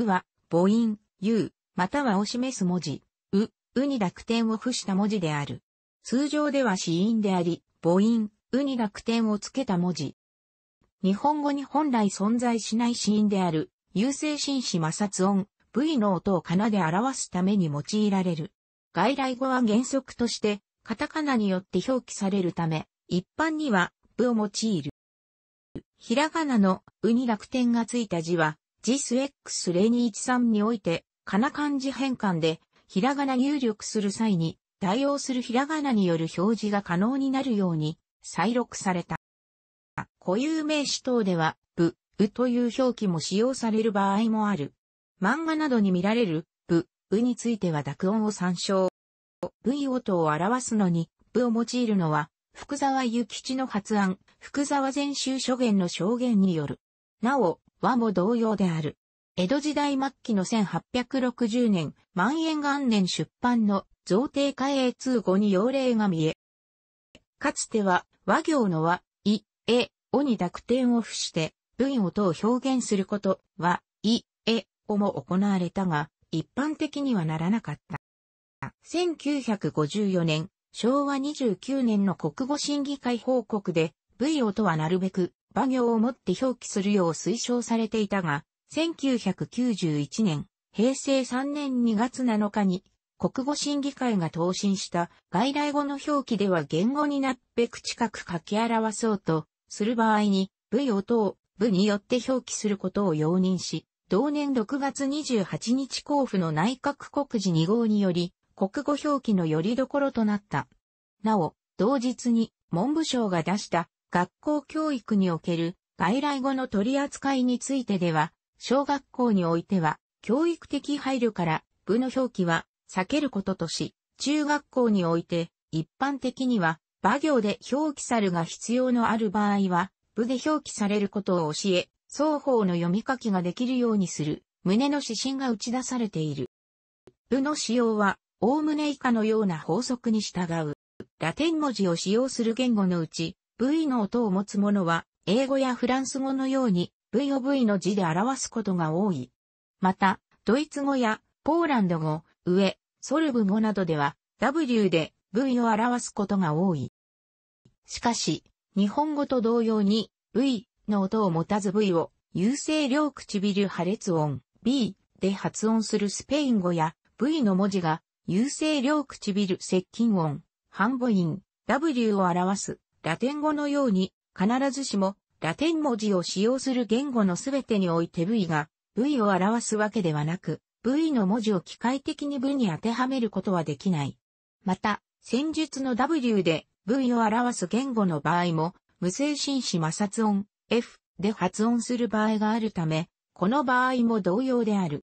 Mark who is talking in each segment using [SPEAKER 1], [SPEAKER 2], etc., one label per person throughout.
[SPEAKER 1] うは、母音、ゆう、またはを示す文字、う、うに濁点を付した文字である。通常では子音であり、母音、うに濁点をつけた文字。日本語に本来存在しない子音である、有性心子摩擦音、V の音をかなで表すために用いられる。外来語は原則として、カタカナによって表記されるため、一般には、部を用いる。ひらがなの、うに濁点がついた字は、JISX0213 において、かな漢字変換で、ひらがな入力する際に、対応するひらがなによる表示が可能になるように、再録された。固有名詞等では、ぶ、うという表記も使用される場合もある。漫画などに見られる、ぶ、うについては濁音を参照。い音を表すのに、ぶを用いるのは、福沢諭吉の発案、福沢全集諸言の証言による。なお、和も同様である。江戸時代末期の1860年、万円元年出版の贈呈会英通語に用例が見え。かつては和行の和、い、え、おに濁点を付して文音を表現することは、い、え、おも行われたが、一般的にはならなかった。1954年、昭和29年の国語審議会報告で、文音はなるべく馬行をもって表記するよう推奨されていたが、1991年、平成3年2月7日に、国語審議会が答申した外来語の表記では言語になっべく近く書き表そうとする場合に、部与等、部によって表記することを容認し、同年6月28日交付の内閣告示2号により、国語表記のよりどころとなった。なお、同日に文部省が出した学校教育における外来語の取り扱いについてでは、小学校においては、教育的配慮から、部の表記は避けることとし、中学校において、一般的には、馬行で表記さるが必要のある場合は、部で表記されることを教え、双方の読み書きができるようにする、旨の指針が打ち出されている。部の使用は、おおむね以下のような法則に従う。ラテン文字を使用する言語のうち、V の音を持つものは、英語やフランス語のように V を V の字で表すことが多い。また、ドイツ語やポーランド語、上、ソルブ語などでは W で V を表すことが多い。しかし、日本語と同様に V の音を持たず V を優勢両唇破裂音 B で発音するスペイン語や V の文字が優勢両唇接近音、半母音 W を表すラテン語のように、必ずしも、ラテン文字を使用する言語のすべてにおいて V が、V を表すわけではなく、V の文字を機械的に V に当てはめることはできない。また、戦術の W で V を表す言語の場合も、無声紳士摩擦音 F で発音する場合があるため、この場合も同様である。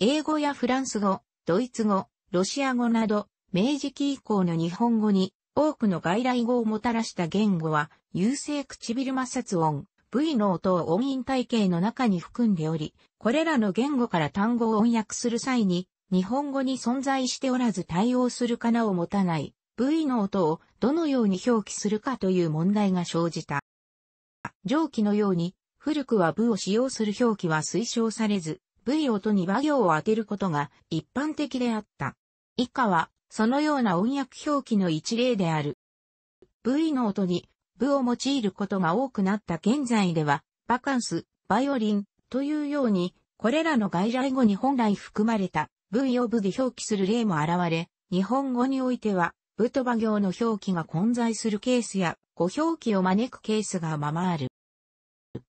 [SPEAKER 1] 英語やフランス語、ドイツ語、ロシア語など、明治期以降の日本語に多くの外来語をもたらした言語は、優勢唇摩擦音、V の音を音韻体系の中に含んでおり、これらの言語から単語を音訳する際に、日本語に存在しておらず対応するかなを持たない V の音をどのように表記するかという問題が生じた。上記のように、古くは部を使用する表記は推奨されず、V 音に和行を当てることが一般的であった。以下はそのような音訳表記の一例である。V の音に、部を用いることが多くなった現在では、バカンス、バイオリンというように、これらの外来語に本来含まれた V を部で表記する例も現れ、日本語においては、部と場行の表記が混在するケースや、語表記を招くケースがままある。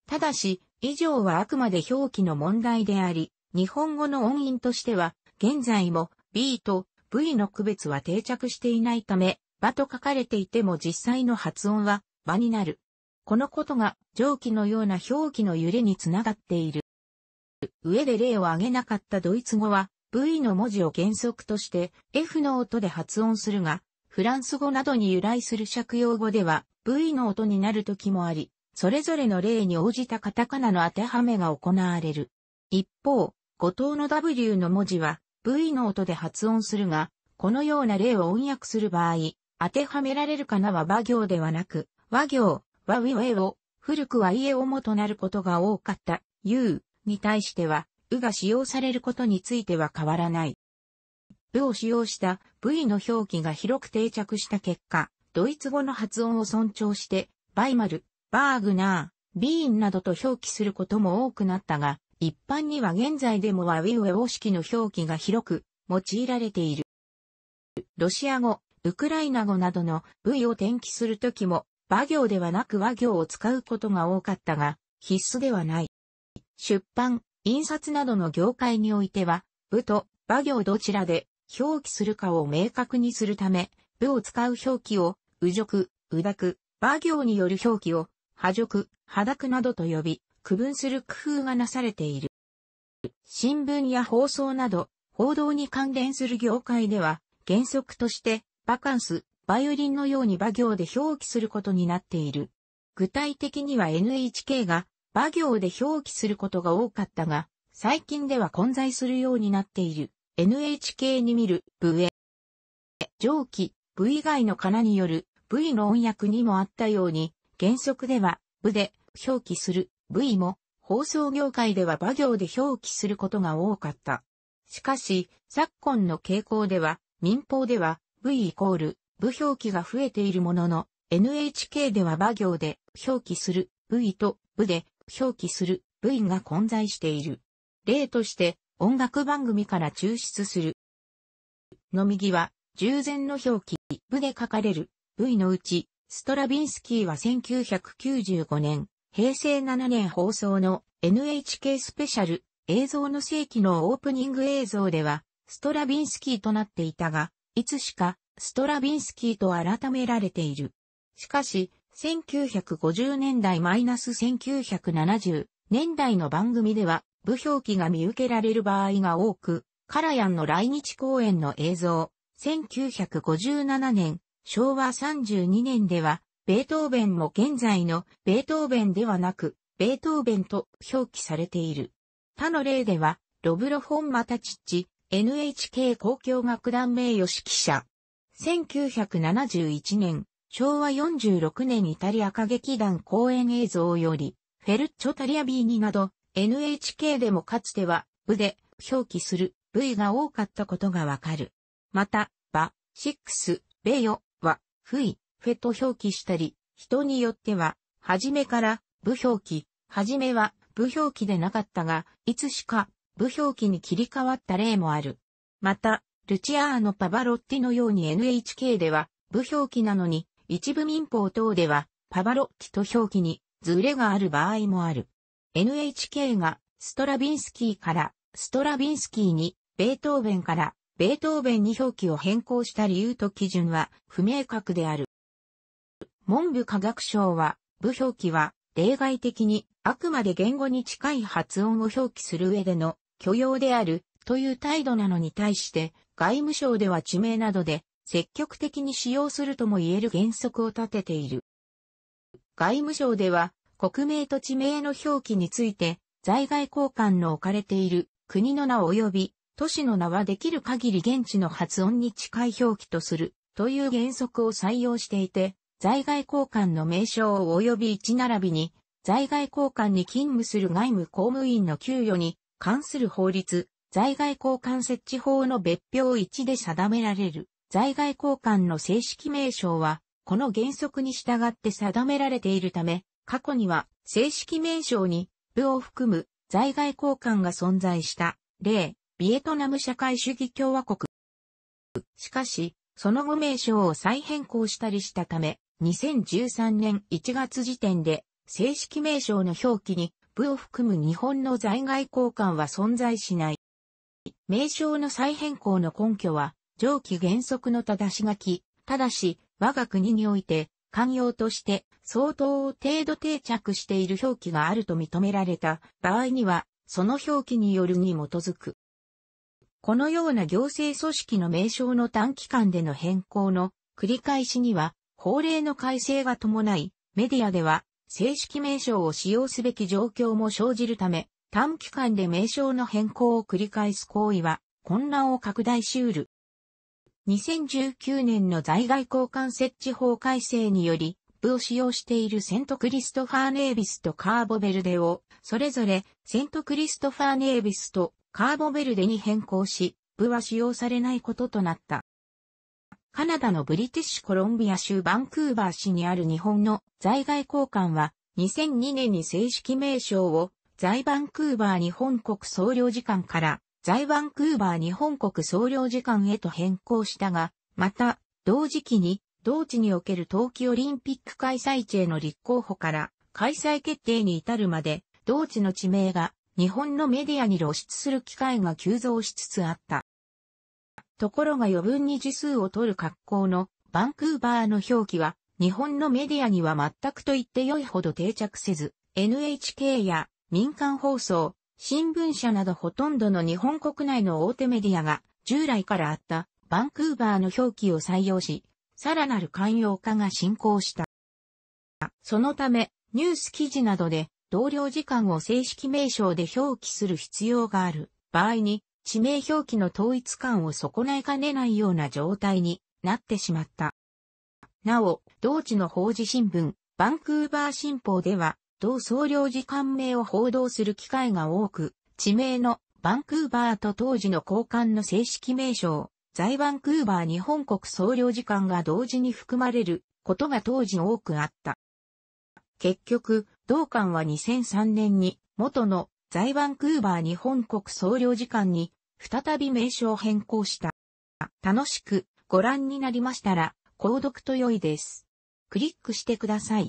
[SPEAKER 1] ただし、以上はあくまで表記の問題であり、日本語の音韻としては、現在も B と V の区別は定着していないため、場と書かれていても実際の発音は場になる。このことが上記のような表記の揺れにつながっている。上で例を挙げなかったドイツ語は V の文字を原則として F の音で発音するが、フランス語などに由来する借用語では V の音になる時もあり、それぞれの例に応じたカタカナの当てはめが行われる。一方、後藤の W の文字は V の音で発音するが、このような例を音訳する場合、当てはめられるかなは和行ではなく、和行、和ウィウェを、古くは家をもとなることが多かった、U に対しては、うが使用されることについては変わらない。うを使用した V の表記が広く定着した結果、ドイツ語の発音を尊重して、バイマル、バーグナー、ビーンなどと表記することも多くなったが、一般には現在でもはウィウェオ式の表記が広く用いられている。ロシア語、ウクライナ語などの部位を転記するときも、和行ではなく和行を使うことが多かったが、必須ではない。出版、印刷などの業界においては、部と和行どちらで表記するかを明確にするため、部を使う表記を、右辱、右濁、和行による表記を、波辱、裸濁などと呼び、区分する工夫がなされている。新聞や放送など、報道に関連する業界では、原則として、バカンス、バイオリンのように馬行で表記することになっている。具体的には NHK が馬行で表記することが多かったが、最近では混在するようになっている。NHK に見る、部へ。上記、部以外の仮による、部位の音訳にもあったように、原則では、部で表記する V も放送業界では馬行で表記することが多かった。しかし、昨今の傾向では、民放では V イコール部表記が増えているものの、NHK では馬行で表記する V と部で表記する V が混在している。例として、音楽番組から抽出する。の右は、従前の表記、部で書かれる V のうち、ストラビンスキーは1995年、平成7年放送の NHK スペシャル映像の世紀のオープニング映像では、ストラビンスキーとなっていたが、いつしか、ストラビンスキーと改められている。しかし、1950年代マイナス1970年代の番組では、部表記が見受けられる場合が多く、カラヤンの来日公演の映像、1957年、昭和32年では、ベートーベンも現在のベートーベンではなく、ベートーベンと表記されている。他の例では、ロブロ・フォン・マタチッチ、NHK 公共楽団名誉指揮者。1971年、昭和46年イタリア歌劇団公演映像より、フェルッチョ・タリアビーニなど、NHK でもかつては、部で表記する部位が多かったことがわかる。また、バ、シックス、ベヨは、フイ、フェと表記したり、人によっては、はじめから、部表記、はじめは、部表記でなかったが、いつしか、部表記に切り替わった例もある。また、ルチアーノ・パバロッティのように NHK では、部表記なのに、一部民法等では、パバロッティと表記に、ズレがある場合もある。NHK が、ストラビンスキーから、ストラビンスキーに、ベートーベンから、ベートーベンに表記を変更した理由と基準は不明確である。文部科学省は、部表記は、例外的に、あくまで言語に近い発音を表記する上での許容であるという態度なのに対して、外務省では地名などで積極的に使用するとも言える原則を立てている。外務省では、国名と地名の表記について、在外交換の置かれている国の名及び都市の名はできる限り現地の発音に近い表記とするという原則を採用していて、在外交官の名称及び一並びに、在外交官に勤務する外務公務員の給与に関する法律、在外交換設置法の別表1で定められる、在外交換の正式名称は、この原則に従って定められているため、過去には正式名称に部を含む在外交換が存在した。例、ビエトナム社会主義共和国。しかし、その後名称を再変更したりしたため、2013年1月時点で、正式名称の表記に、部を含む日本の在外交換は存在しない。名称の再変更の根拠は、上記原則の正し書き、ただし、我が国において、寛容として、相当程度定着している表記があると認められた場合には、その表記によるに基づく。このような行政組織の名称の短期間での変更の繰り返しには、法令の改正が伴い、メディアでは正式名称を使用すべき状況も生じるため、短期間で名称の変更を繰り返す行為は混乱を拡大しうる。2019年の在外交換設置法改正により、部を使用しているセントクリストファーネービスとカーボベルデを、それぞれセントクリストファーネービスとカーボベルデに変更し、部は使用されないこととなった。カナダのブリティッシュコロンビア州バンクーバー市にある日本の在外公館は2002年に正式名称を在バンクーバー日本国総領事館から在バンクーバー日本国総領事館へと変更したが、また同時期に同地における冬季オリンピック開催地への立候補から開催決定に至るまで同地の地名が日本のメディアに露出する機会が急増しつつあった。ところが余分に字数を取る格好のバンクーバーの表記は日本のメディアには全くと言って良いほど定着せず、NHK や民間放送、新聞社などほとんどの日本国内の大手メディアが従来からあったバンクーバーの表記を採用し、さらなる寛容化が進行した。そのため、ニュース記事などで同僚時間を正式名称で表記する必要がある場合に、地名表記の統一感を損ないかねないような状態になってしまった。なお、同地の法事新聞、バンクーバー新報では、同総領事官名を報道する機会が多く、地名のバンクーバーと当時の交換の正式名称、在バンクーバー日本国総領事館が同時に含まれることが当時多くあった。結局、同館は2003年に元の在バンクーバー日本国総領事館に再び名称変更した。楽しくご覧になりましたら、購読と良いです。クリックしてください。